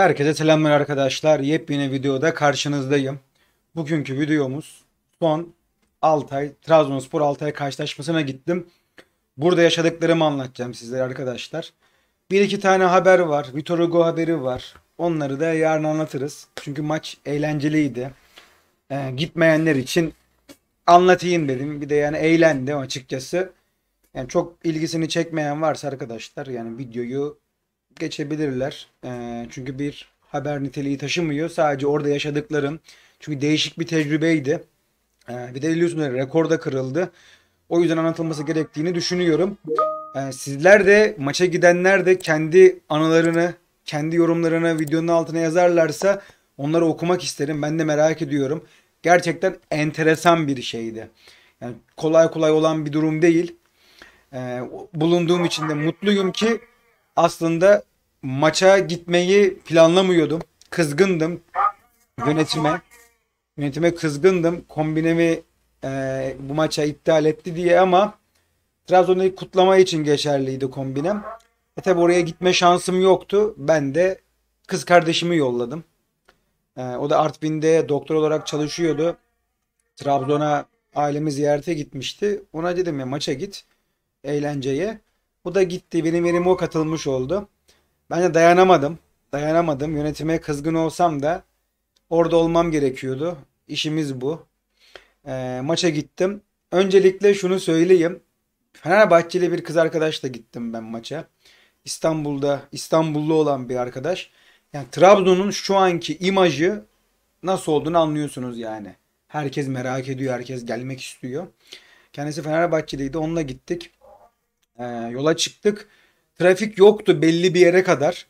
Herkese selamlar arkadaşlar. Yepyeni videoda karşınızdayım. Bugünkü videomuz son Altay, Trabzonspor Altay karşılaşmasına gittim. Burada yaşadıklarımı anlatacağım sizlere arkadaşlar. Bir iki tane haber var. Vitor Hugo haberi var. Onları da yarın anlatırız. Çünkü maç eğlenceliydi. Ee, gitmeyenler için anlatayım dedim. Bir de yani eğlendi açıkçası. Yani çok ilgisini çekmeyen varsa arkadaşlar yani videoyu geçebilirler. E, çünkü bir haber niteliği taşımıyor. Sadece orada yaşadıklarım. Çünkü değişik bir tecrübeydi. E, bir de biliyorsunuz hani rekor da kırıldı. O yüzden anlatılması gerektiğini düşünüyorum. E, sizler de maça gidenler de kendi anılarını, kendi yorumlarını videonun altına yazarlarsa onları okumak isterim. Ben de merak ediyorum. Gerçekten enteresan bir şeydi. Yani kolay kolay olan bir durum değil. E, bulunduğum için de mutluyum ki aslında maça gitmeyi planlamıyordum. Kızgındım yönetime. Yönetime kızgındım. Kombinemi e, bu maça iptal etti diye ama Trabzon'daki kutlama için geçerliydi kombinem. E tabi oraya gitme şansım yoktu. Ben de kız kardeşimi yolladım. E, o da Artvin'de doktor olarak çalışıyordu. Trabzon'a ailemi ziyarete gitmişti. Ona dedim ya maça git eğlenceye. Bu da gitti. Benim yerime o katılmış oldu. Ben de dayanamadım. Dayanamadım. Yönetime kızgın olsam da orada olmam gerekiyordu. İşimiz bu. E, maça gittim. Öncelikle şunu söyleyeyim. Fenerbahçeli bir kız arkadaşla gittim ben maça. İstanbul'da İstanbullu olan bir arkadaş. Yani Trabzon'un şu anki imajı nasıl olduğunu anlıyorsunuz yani. Herkes merak ediyor, herkes gelmek istiyor. Kendisi Fenerbahçeliydi, onunla gittik e, yola çıktık. Trafik yoktu belli bir yere kadar.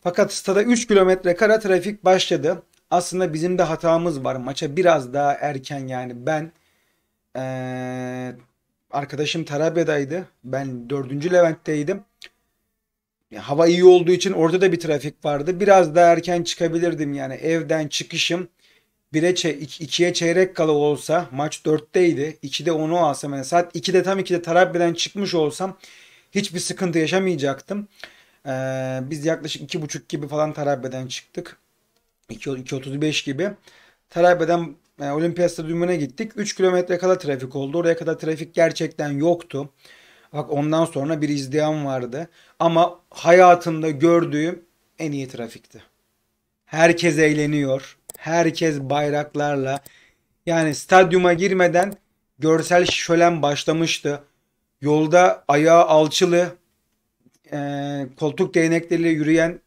Fakat stada 3 kilometre kara trafik başladı. Aslında bizim de hatamız var. Maça biraz daha erken yani ben e, arkadaşım Tarabya'daydı. Ben 4. Levent'teydim. Hava iyi olduğu için orada da bir trafik vardı. Biraz daha erken çıkabilirdim yani evden çıkışım 1'e çe 2'ye çeyrek kala olsa maç 4'teydi. 2'de onu alsam yani saat 2'de tam 2'de Tarabya'dan çıkmış olsam hiçbir sıkıntı yaşamayacaktım. Ee, biz yaklaşık 2.30 gibi falan Tarabya'dan çıktık. 2.35 gibi. Tarabya'dan e, Olimpiyat Stadyumu'na gittik. 3 kilometre kadar trafik oldu. Oraya kadar trafik gerçekten yoktu. Bak ondan sonra bir izleyen vardı. Ama hayatında gördüğüm en iyi trafikti. Herkes eğleniyor. Herkes bayraklarla. Yani stadyuma girmeden görsel şölen başlamıştı. Yolda ayağı alçılı e, koltuk değnekleriyle yürüyen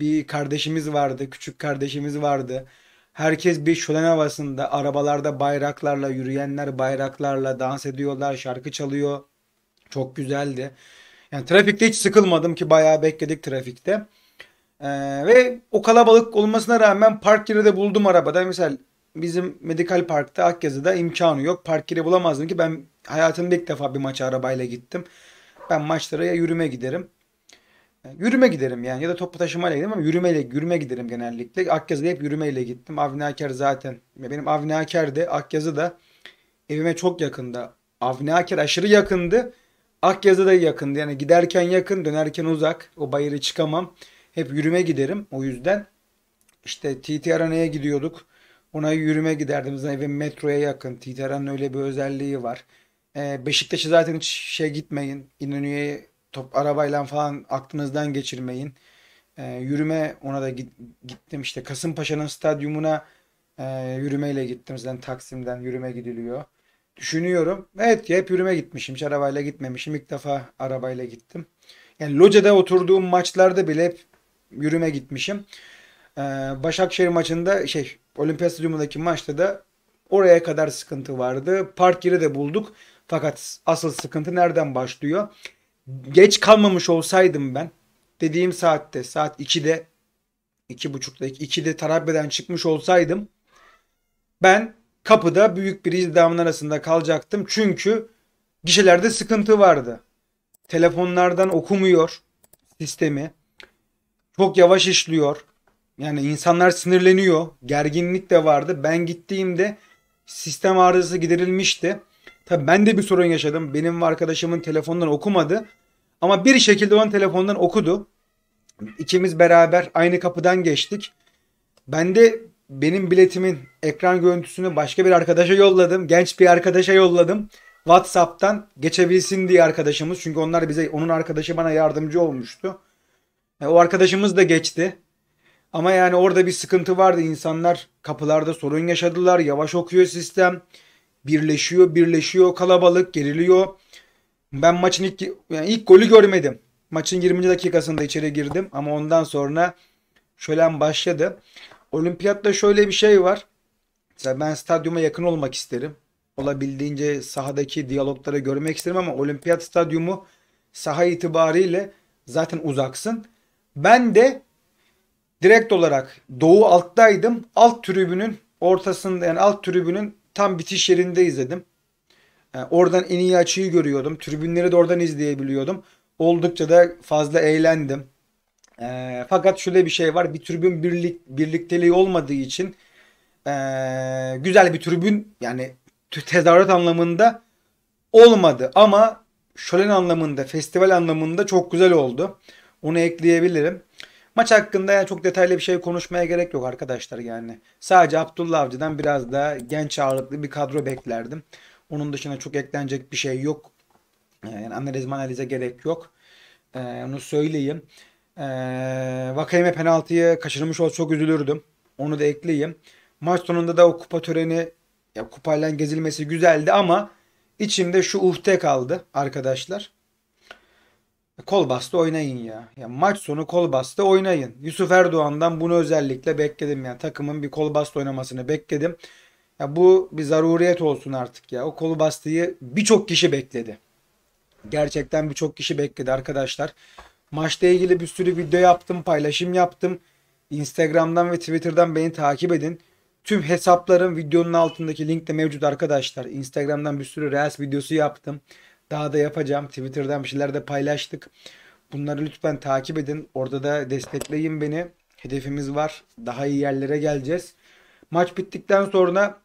bir kardeşimiz vardı. Küçük kardeşimiz vardı. Herkes bir şölen havasında arabalarda bayraklarla yürüyenler bayraklarla dans ediyorlar, şarkı çalıyor. Çok güzeldi. Yani trafikte hiç sıkılmadım ki bayağı bekledik trafikte. Ee, ve o kalabalık olmasına rağmen park yeri de buldum arabada. Mesela bizim Medikal Park'ta Akyazı'da imkanı yok. Park yeri bulamazdım ki ben hayatımda ilk defa bir maça arabayla gittim. Ben maçlara ya yürüme giderim. Yürüme giderim yani ya da toplu taşımayla giderim ama yürümeyle yürüme giderim genellikle. Akyazı'da hep yürümeyle gittim. Avni Aker zaten. Benim Avni Aker'de da evime çok yakında. Avni Aker aşırı yakındı. Akyazı da yakındı. Yani giderken yakın dönerken uzak. O bayırı çıkamam. Hep yürüme giderim o yüzden. İşte TTRN'ye gidiyorduk. Ona yürüme giderdim. Zaten evim metroya yakın. TTRN'ın öyle bir özelliği var. Ee, Beşiktaş'a zaten hiç şey gitmeyin. İnönü'ye top arabayla falan aklınızdan geçirmeyin. Ee, yürüme ona da git, gittim. İşte Kasımpaşa'nın stadyumuna e, yürümeyle gittim. Zaten Taksim'den yürüme gidiliyor. Düşünüyorum. Evet ya hep yürüme gitmişim. Hiç arabayla gitmemişim. İlk defa arabayla gittim. Yani locada oturduğum maçlarda bile hep yürüme gitmişim. Ee, Başakşehir maçında şey Olimpiyat Stadyumundaki maçta da oraya kadar sıkıntı vardı. Park yeri de bulduk. Fakat asıl sıkıntı nereden başlıyor? Geç kalmamış olsaydım ben dediğim saatte saat 2'de 2.30'da 2'de Tarabya'dan çıkmış olsaydım ben kapıda büyük bir izdamın arasında kalacaktım. Çünkü gişelerde sıkıntı vardı. Telefonlardan okumuyor sistemi. Çok yavaş işliyor. Yani insanlar sinirleniyor. Gerginlik de vardı. Ben gittiğimde sistem arızası giderilmişti. Tabii ben de bir sorun yaşadım. Benim arkadaşımın telefondan okumadı. Ama bir şekilde onun telefondan okudu. İkimiz beraber aynı kapıdan geçtik. Ben de benim biletimin ekran görüntüsünü başka bir arkadaşa yolladım. Genç bir arkadaşa yolladım. WhatsApp'tan geçebilsin diye arkadaşımız. Çünkü onlar bize onun arkadaşı bana yardımcı olmuştu. E, o arkadaşımız da geçti. Ama yani orada bir sıkıntı vardı. İnsanlar kapılarda sorun yaşadılar. Yavaş okuyor sistem. Birleşiyor, birleşiyor. Kalabalık geriliyor. Ben maçın ilk, yani ilk golü görmedim. Maçın 20. dakikasında içeri girdim. Ama ondan sonra şölen başladı. Olimpiyatta şöyle bir şey var. Mesela ben stadyuma yakın olmak isterim. Olabildiğince sahadaki diyalogları görmek isterim ama olimpiyat stadyumu saha itibariyle zaten uzaksın. Ben de direkt olarak doğu alttaydım. Alt tribünün ortasında yani alt tribünün tam bitiş yerinde izledim. Yani oradan en iyi açıyı görüyordum. Tribünleri de oradan izleyebiliyordum. Oldukça da fazla eğlendim. E, fakat şöyle bir şey var. Bir tribün birlik, birlikteliği olmadığı için e, güzel bir tribün yani tezahürat anlamında olmadı. Ama şölen anlamında, festival anlamında çok güzel oldu. Onu ekleyebilirim. Maç hakkında yani çok detaylı bir şey konuşmaya gerek yok arkadaşlar yani. Sadece Abdullah Avcı'dan biraz daha genç ağırlıklı bir kadro beklerdim. Onun dışında çok eklenecek bir şey yok. Ee, yani analiz analize gerek yok. Ee, onu söyleyeyim. Ee, Vakayeme penaltıyı kaçırmış olsa çok üzülürdüm. Onu da ekleyeyim. Maç sonunda da o kupa töreni ya kupayla gezilmesi güzeldi ama içimde şu uhde kaldı arkadaşlar. Kol bastı oynayın ya. ya maç sonu kol bastı oynayın. Yusuf Erdoğan'dan bunu özellikle bekledim. Yani takımın bir kol bastı oynamasını bekledim. Ya bu bir zaruriyet olsun artık ya. O kol bastıyı birçok kişi bekledi. Gerçekten birçok kişi bekledi arkadaşlar. Maçla ilgili bir sürü video yaptım, paylaşım yaptım. Instagram'dan ve Twitter'dan beni takip edin. Tüm hesaplarım videonun altındaki linkte mevcut arkadaşlar. Instagram'dan bir sürü Reels videosu yaptım. Daha da yapacağım. Twitter'dan bir şeyler de paylaştık. Bunları lütfen takip edin. Orada da destekleyin beni. Hedefimiz var. Daha iyi yerlere geleceğiz. Maç bittikten sonra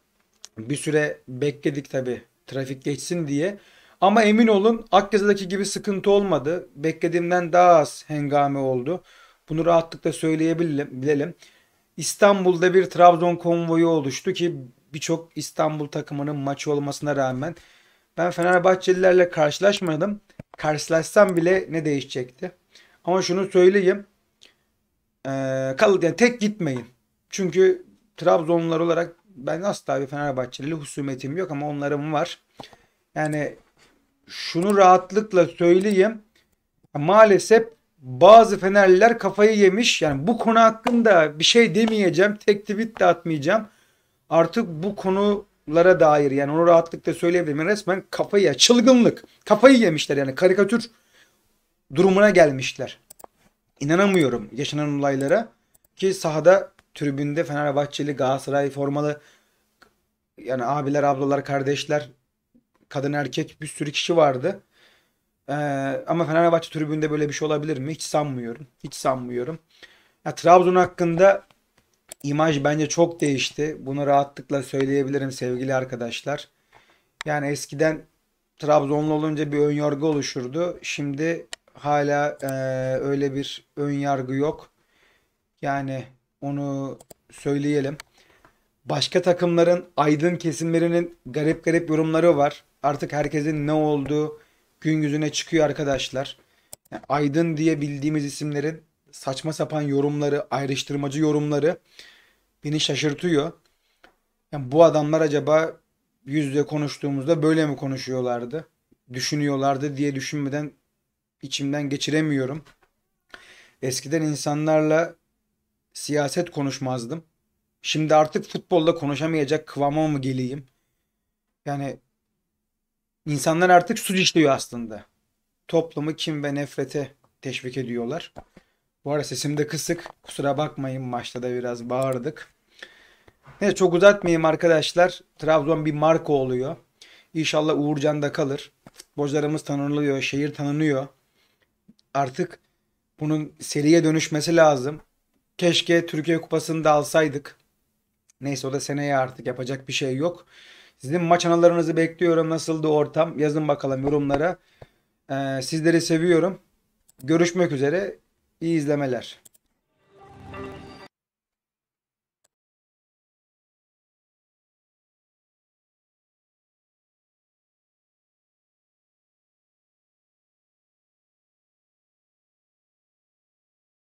bir süre bekledik tabi trafik geçsin diye. Ama emin olun Akyazdaki gibi sıkıntı olmadı. Beklediğimden daha az hengame oldu. Bunu rahatlıkla söyleyebilelim. İstanbul'da bir Trabzon konvoyu oluştu ki birçok İstanbul takımının maçı olmasına rağmen ben Fenerbahçelilerle karşılaşmadım. Karşılaşsam bile ne değişecekti? Ama şunu söyleyeyim. Ee, kalın yani tek gitmeyin. Çünkü Trabzonlular olarak ben asla bir Fenerbahçeli husumetim yok ama onlarım var. Yani şunu rahatlıkla söyleyeyim. Maalesef bazı Fenerliler kafayı yemiş. Yani bu konu hakkında bir şey demeyeceğim. Tek tweet de atmayacağım. Artık bu konu lara dair yani onu rahatlıkla söyleyebilirim. Resmen kafaya çılgınlık, kafayı yemişler yani karikatür durumuna gelmişler. İnanamıyorum yaşanan olaylara ki sahada tribünde Fenerbahçeli, Galatasaray formalı yani abiler, ablalar, kardeşler, kadın erkek bir sürü kişi vardı. Ee, ama Fenerbahçe tribünde böyle bir şey olabilir mi? Hiç sanmıyorum. Hiç sanmıyorum. Ya Trabzon hakkında İmaj bence çok değişti. Bunu rahatlıkla söyleyebilirim sevgili arkadaşlar. Yani eskiden Trabzonlu olunca bir ön yargı oluşurdu. Şimdi hala e, öyle bir ön yargı yok. Yani onu söyleyelim. Başka takımların aydın kesimlerinin garip garip yorumları var. Artık herkesin ne olduğu gün yüzüne çıkıyor arkadaşlar. Yani aydın diye bildiğimiz isimlerin saçma sapan yorumları, ayrıştırmacı yorumları beni şaşırtıyor. Yani bu adamlar acaba yüz yüze konuştuğumuzda böyle mi konuşuyorlardı? Düşünüyorlardı diye düşünmeden içimden geçiremiyorum. Eskiden insanlarla siyaset konuşmazdım. Şimdi artık futbolda konuşamayacak kıvama mı geleyim? Yani insanlar artık suç işliyor aslında. Toplumu kim ve nefrete teşvik ediyorlar. Bu arada sesim de kısık. Kusura bakmayın maçta da biraz bağırdık. Neyse çok uzatmayayım arkadaşlar. Trabzon bir marka oluyor. İnşallah Uğurcan da kalır. Futbolcularımız tanınıyor, şehir tanınıyor. Artık bunun seriye dönüşmesi lazım. Keşke Türkiye Kupası'nı da alsaydık. Neyse o da seneye artık yapacak bir şey yok. Sizin maç analarınızı bekliyorum. Nasıldı ortam? Yazın bakalım yorumlara. Ee, sizleri seviyorum. Görüşmek üzere. İyi izlemeler.